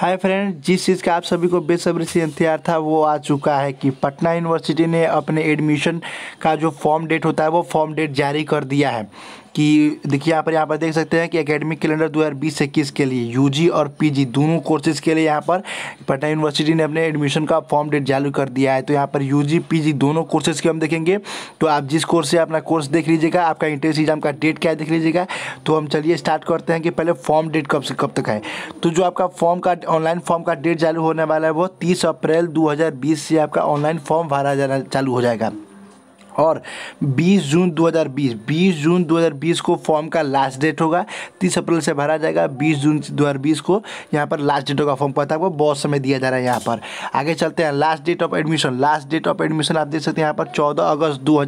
hi friend जिस चीज़ का आप सभी को बेसब्री से इंतजार था वो आ चुका है कि पटना यूनिवर्सिटी ने अपने एडमिशन का जो फॉर्म डेट होता है वो फॉर्म डेट जारी कर दिया है कि देखिए यहाँ पर यहाँ पर देख सकते हैं कि एकेडमिक कैलेंडर 2020 इक्कीस के लिए यूजी और पीजी दोनों कोर्सेज़ के लिए यहाँ पर पटना यूनिवर्सिटी ने अपने एडमिशन का फॉर्म डेट जारी कर दिया है तो यहाँ पर यूजी पीजी दोनों कोर्सेज़ के हम देखेंगे तो आप जिस कोर्स से अपना कोर्स देख लीजिएगा आपका इंट्रेंस एग्जाम का डेट क्या देख लीजिएगा तो हम चलिए स्टार्ट करते हैं कि पहले फॉर्म डेट कब से कब तक है तो जो आपका फॉर्म का ऑनलाइन फॉर्म का डेट चालू होने वाला है वो तीस अप्रैल दो से आपका ऑनलाइन फॉर्म भरा जाना चालू हो जाएगा और 20 जून 2020 20 जून 2020 को फॉर्म का लास्ट डेट होगा 30 अप्रैल से भरा जाएगा 20 जून 2020 को यहाँ पर लास्ट डेट होगा फॉर्म पता आपको बहुत समय दिया जा रहा है यहाँ पर आगे चलते हैं last date of admission last date of admission आप देख सकते हैं यहाँ पर चौदह अगस्त दो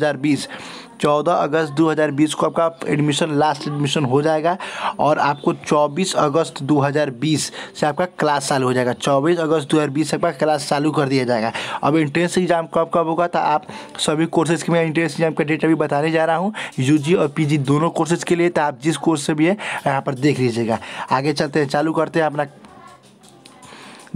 14 अगस्त 2020 को आपका एडमिशन लास्ट एडमिशन हो जाएगा और आपको 24 अगस्त 2020 से आपका क्लास चालू हो जाएगा 24 अगस्त 2020 से आपका क्लास चालू कर दिया जाएगा अब इंट्रेंस एग्जाम कब कब होगा तो आप सभी कोर्सेज के मैं इंट्रेंस एग्जाम का डेट अभी बताने जा रहा हूँ यू और पी दोनों कोर्सेज के लिए तो आप जिस कोर्स से भी है यहाँ पर देख लीजिएगा आगे चलते हैं चालू करते हैं अपना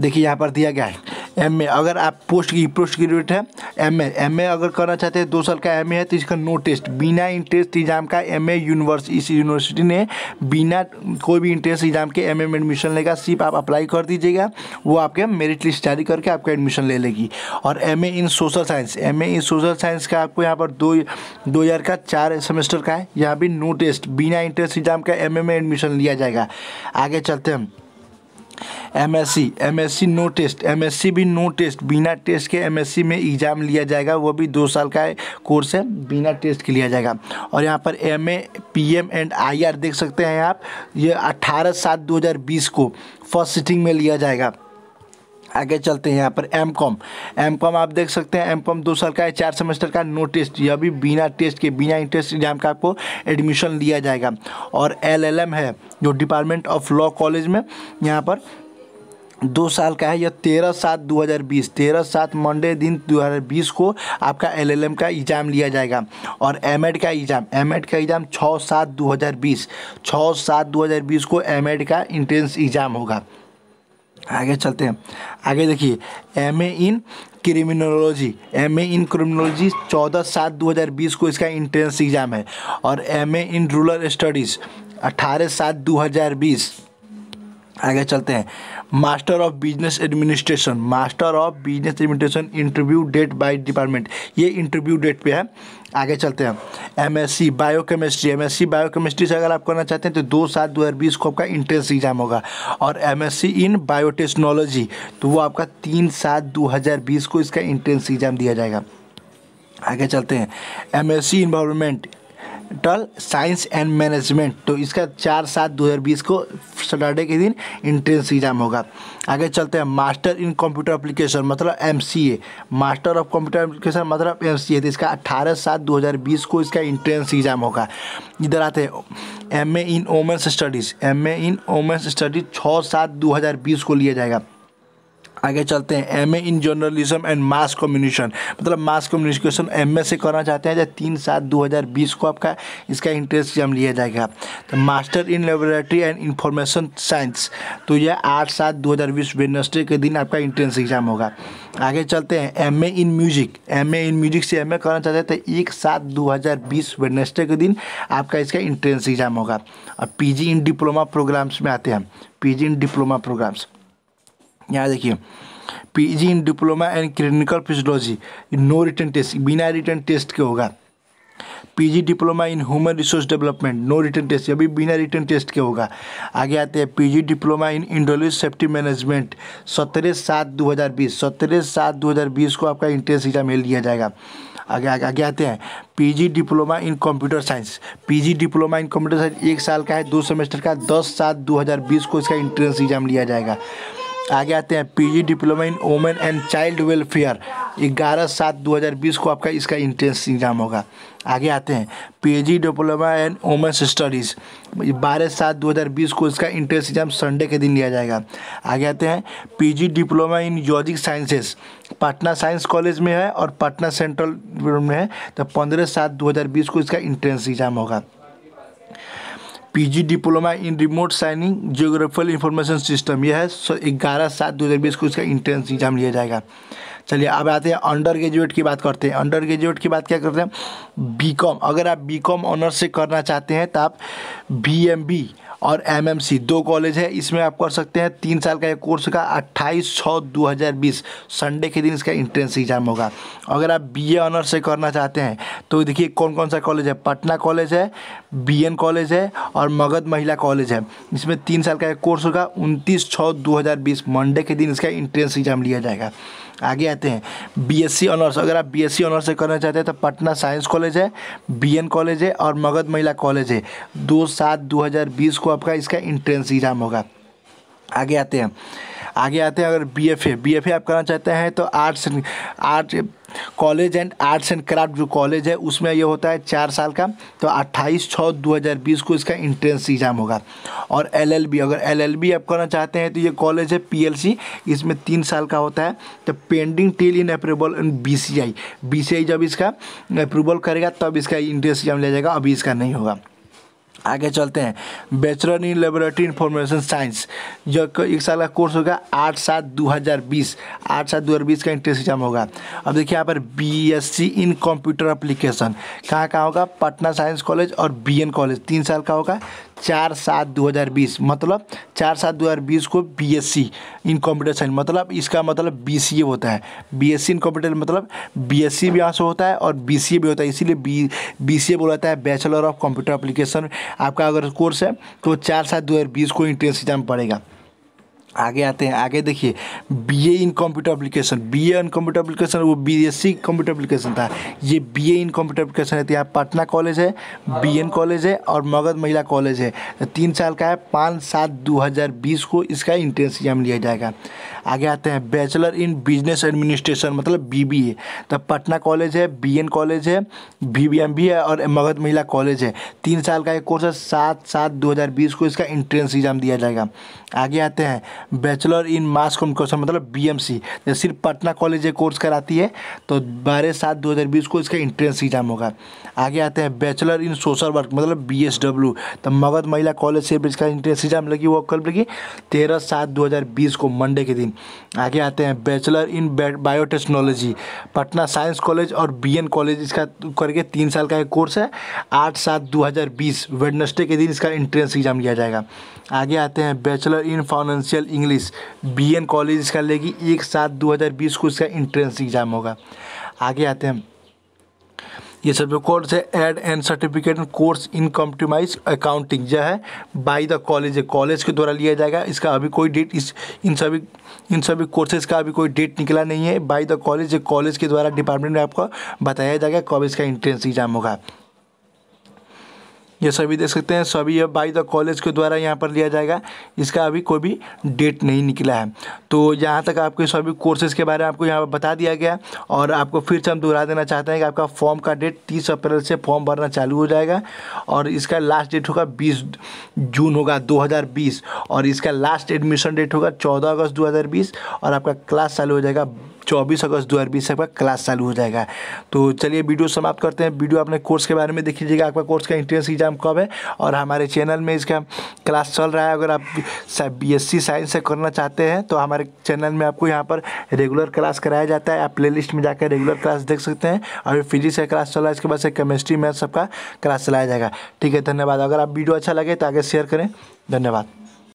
देखिए यहाँ पर दिया गया है एम ए अगर आप पोस्ट की पोस्ट ग्रेजुएट है एम ए एम ए अगर करना चाहते हैं दो साल का एम ए है तो इसका नो टेस्ट बिना इंटरेस्ट एग्जाम का एम ए यूनिवर्स इस यूनिवर्सिटी ने बिना कोई भी इंटरेस्ट एग्जाम के एम ए में एडमिशन लेगा सिर्फ आप अप्लाई कर दीजिएगा वो आपके मेरिट लिस्ट जारी करके आपका एडमिशन ले लेगी और M A in social science M A in social science का आपको यहाँ पर दो दो हज़ार का चार सेमेस्टर का है यहाँ भी नो टेस्ट बिना इंटरेस्ट एग्जाम का एम ए में एडमिशन लिया जाएगा आगे चलते हैं M S C M S C no test M S C भी नो टेस्ट बिना टेस्ट के एम एस सी में एग्ज़ाम लिया जाएगा वो भी दो साल का कोर्स है बिना टेस्ट के लिया जाएगा और यहाँ पर M A P M and I R देख सकते हैं आप ये अट्ठारह सात दो हज़ार बीस को फर्स्ट सिटिंग में लिया जाएगा आगे चलते हैं यहाँ पर एम कॉम एम कॉम आप देख सकते हैं एम कॉम दो साल का है चार सेमेस्टर का नो टेस्ट यह भी बिना टेस्ट के बिना इंटरेस्ट एग्जाम का आपको एडमिशन लिया जाएगा और एल एल एम है जो डिपार्टमेंट ऑफ लॉ कॉलेज में यहाँ पर दो साल का है यह तेरह सात दो हज़ार बीस तेरह सात मंडे दिन दो हज़ार बीस को आपका एलएलएम का एग्ज़ाम लिया जाएगा और एमएड का एग्ज़ाम एमएड का एग्ज़ाम छः सात दो हज़ार बीस छः सात दो हज़ार बीस को एमएड का इंट्रेंस एग्ज़ाम होगा आगे चलते हैं आगे देखिए M A in criminology M A in criminology चौदह सात दो हज़ार बीस को इसका इंट्रेंस एग्ज़ाम है और M A in rural studies अट्ठारह सात दो हज़ार बीस आगे चलते हैं master of business administration master of business administration interview date by department ये इंटरव्यू डेट पे है आगे चलते हैं एमएससी बायोकेमिस्ट्री एमएससी बायोकेमिस्ट्री से अगर आप करना चाहते हैं तो दो सात दो हज़ार बीस को आपका इंट्रेंस एग्जाम होगा और एमएससी इन बायोटेक्नोलॉजी तो वो आपका तीन सात दो हज़ार बीस को इसका इंट्रेंस एग्जाम दिया जाएगा आगे चलते हैं M S C environmental science and management तो इसका चार सात दो हज़ार बीस को सैटरडे के दिन इंट्रेंस एग्ज़ाम होगा आगे चलते हैं मास्टर इन कंप्यूटर एप्लीकेशन मतलब M master of computer application मतलब एम सी तो इसका अट्ठारह सात दो हज़ार बीस को इसका इंट्रेंस एग्ज़ाम होगा इधर आते हैं M A in women's studies M A in women's studies छः सात दो हज़ार बीस को लिया जाएगा आगे चलते हैं M in journalism and mass communication मतलब मास कम्युनिकेशन एम से करना चाहते हैं या तीन सात दो हज़ार बीस को आपका इसका इंट्रेंस एग्जाम लिया जाएगा तो master in laboratory and information science तो यह आठ सात दो हज़ार बीस वेडनेसडे के दिन आपका इंट्रेंस एग्जाम होगा आगे चलते हैं M in music M in music से एम करना चाहते हैं तो एक सात दो हज़ार बीस वेडनेसडे के दिन आपका इसका इंट्रेंस एग्जाम होगा और पी इन डिप्लोमा प्रोग्राम्स में आते हैं पी इन डिप्लोमा प्रोग्राम्स यहाँ देखिए PG in diploma and clinical physiology no written test बिना रिटर्न टेस्ट के होगा PG diploma in human resource development no written test अभी बिना रिटर्न टेस्ट के होगा आगे आते हैं पीजी डिप्लोमा इन इंडोलिस सेफ्टी मैनेजमेंट सत्रह सात दो हज़ार बीस सत्रह सात दो हज़ार बीस को आपका इंट्रेंस एग्जाम में लिया जाएगा आगे आगे आगे आते हैं PG diploma in computer science PG diploma in computer science एक साल का है दो सेमेस्टर का दस सात दो हज़ार बीस को इसका इंट्रेंस एग्जाम लिया जाएगा आगे आते हैं PG diploma in women and child welfare ग्यारह सात 2020 को आपका इसका इंट्रेंस एग्ज़ाम होगा आगे आते हैं PG diploma and women's studies बारह सात 2020 को इसका इंट्रेंस एग्ज़ाम संडे के दिन लिया जाएगा आगे आते हैं पीजी डिप्लोमा इन जॉजिक साइंसेस पटना साइंस कॉलेज में है और पटना सेंट्रल में है तो पंद्रह सात 2020 को इसका इंट्रेंस एग्ज़ाम होगा PG diploma in remote sensing geographical information system यह है सो ग्यारह सात दो हज़ार बीस को इसका इंट्रेंस एग्जाम लिया जाएगा चलिए अब आते हैं अंडर ग्रेजुएट की बात करते हैं अंडर ग्रेजुएट की बात क्या करते हैं बीकॉम अगर आप बीकॉम ऑनर्स से करना चाहते हैं तो आप बीएमबी और सी दो कॉलेज है इसमें आप कर सकते हैं तीन साल का एक कोर्स का अट्ठाईस छः दो हज़ार बीस संडे के दिन इसका इंट्रेंस एग्ज़ाम होगा अगर आप बी ए ऑनर्स से करना चाहते हैं तो देखिए कौन कौन सा कॉलेज है पटना कॉलेज है बी एन कॉलेज है और मगध महिला कॉलेज है इसमें तीन साल का एक कोर्स होगा उनतीस छः दो हज़ार बीस मंडे के दिन इसका इंट्रेंस एग्ज़ाम लिया जाएगा आगे आते हैं बीएससी ऑनर्स अगर आप बीएससी ऑनर्स से करना चाहते हैं तो पटना साइंस कॉलेज है बीएन कॉलेज है और मगध महिला कॉलेज है दो सात दो हज़ार बीस को आपका इसका इंट्रेंस एग्ज़ाम होगा आगे आते हैं आगे आते हैं अगर B F A B F A आप करना चाहते हैं तो arts and art college and arts and craft जो कॉलेज है उसमें ये होता है चार साल का तो 28 छः 2020 को इसका इंट्रेंस एग्ज़ाम होगा और एलएलबी अगर एलएलबी आप करना चाहते हैं तो ये कॉलेज है पीएलसी इसमें तीन साल का होता है तो pending till in approval in BCI BCI जब इसका अप्रूवल करेगा तब इसका इंट्रेंस एग्ज़ाम लिया जाएगा अभी इसका नहीं होगा आगे चलते हैं bachelor in laboratory information science जो एक साल का कोर्स होगा आठ सात दो हज़ार बीस आठ सात दो हज़ार बीस का इंट्रेंस एग्जाम होगा अब देखिए यहाँ पर B S C in computer application कहाँ कहाँ होगा पटना साइंस कॉलेज और बी एन कॉलेज तीन साल का होगा चार सात दो हज़ार बीस मतलब चार सात दो हज़ार बीस को B S C in computer science मतलब इसका मतलब बी सी ए होता है B S C in computer मतलब बी एस सी भी यहाँ से होता है और बी सी ए भी होता है इसीलिए बी बी सी ए बोला जाता है बैचलर ऑफ कंप्यूटर अप्लीकेशन आपका अगर कोर्स है तो चार सात दो हज़ार बीस को इंट्रेंस एग्जाम पड़ेगा आगे आते हैं आगे देखिए B A in computer application B A in computer application वो B S C computer application था ये B A in computer application है तो यहाँ पटना कॉलेज है बी एन कॉलेज है और मगध महिला कॉलेज है तीन साल का है पाँच सात दो हज़ार बीस को इसका इंट्रेंस एग्जाम लिया जाएगा आगे आते हैं बैचलर इन बिजनेस एडमिनिस्ट्रेशन मतलब बी बी ए तो पटना कॉलेज है बी एन कॉलेज है बी बी एम भी है और मगध महिला कॉलेज है तीन साल का एक कोर्स है सात सात दो हज़ार बीस को इसका इंट्रेंस एग्जाम दिया जाएगा आगे आते हैं बैचलर इन मास कम्युनिकेशन मतलब बीएमसी सी सिर्फ पटना कॉलेज ये कोर्स कराती है तो बारह सात दो हज़ार बीस को इसका इंट्रेंस एग्जाम होगा आगे आते हैं बैचलर इन सोशल वर्क मतलब बी एस डब्ल्यू तो मगध महिला कॉलेज से इसका इंट्रेंस एग्जाम लगी वो कल लगी तेरह सात दो हज़ार बीस को मंडे के दिन आगे आते हैं bachelor in biotechnology Patna science college और बी एन कॉलेज इसका करके तीन साल का एक कोर्स है आठ सात दो हज़ार बीस वेडनेसडे के दिन इसका इंट्रेंस एग्जाम लिया जाएगा आगे आते हैं bachelor in financial English BN college का लेगी एक सात दो हज़ार बीस को इसका इंट्रेंस एग्ज़ाम होगा आगे आते हैं ये सब जो कोर्स है add on certificate course in computerized accounting जो है बाई द कॉलेज कॉलेज के द्वारा लिया जाएगा इसका अभी कोई डेट इस इन सभी इन सभी कोर्सेज का अभी कोई डेट निकला नहीं है बाई द कॉलेज कॉलेज के द्वारा डिपार्टमेंट में आपको बताया जाएगा कब इसका इंट्रेंस एग्जाम होगा ये सभी देख सकते हैं सभी अब बाई द कॉलेज के द्वारा यहाँ पर लिया जाएगा इसका अभी कोई भी डेट नहीं निकला है तो यहाँ तक आपके सभी कोर्सेज़ के बारे में आपको यहाँ पर बता दिया गया और आपको फिर से हम दोहरा देना चाहते हैं कि आपका फॉर्म का डेट तीस अप्रैल से फॉर्म भरना चालू हो जाएगा और इसका लास्ट डेट होगा बीस जून होगा दो और इसका लास्ट एडमिशन डेट होगा चौदह अगस्त दो और आपका क्लास चालू हो जाएगा चौबीस अगस्त दो हज़ार का क्लास चालू हो जाएगा तो चलिए वीडियो समाप्त करते हैं वीडियो अपने कोर्स के बारे में देख लीजिएगा आपका कोर्स का इंट्रेंस एग्जाम कब है और हमारे चैनल में इसका क्लास चल रहा है अगर आप बी एस साइंस से करना चाहते हैं तो हमारे चैनल में आपको यहाँ पर रेगुलर क्लास कराया जाता है आप प्ले में जाकर रेगुलर क्लास देख सकते हैं और फिजिक्स का क्लास चल रहा है इसके बाद से केमिस्ट्री मैथ सबका क्लास चलाया जाएगा ठीक है धन्यवाद अगर आप वीडियो अच्छा लगे तो आगे शेयर करें धन्यवाद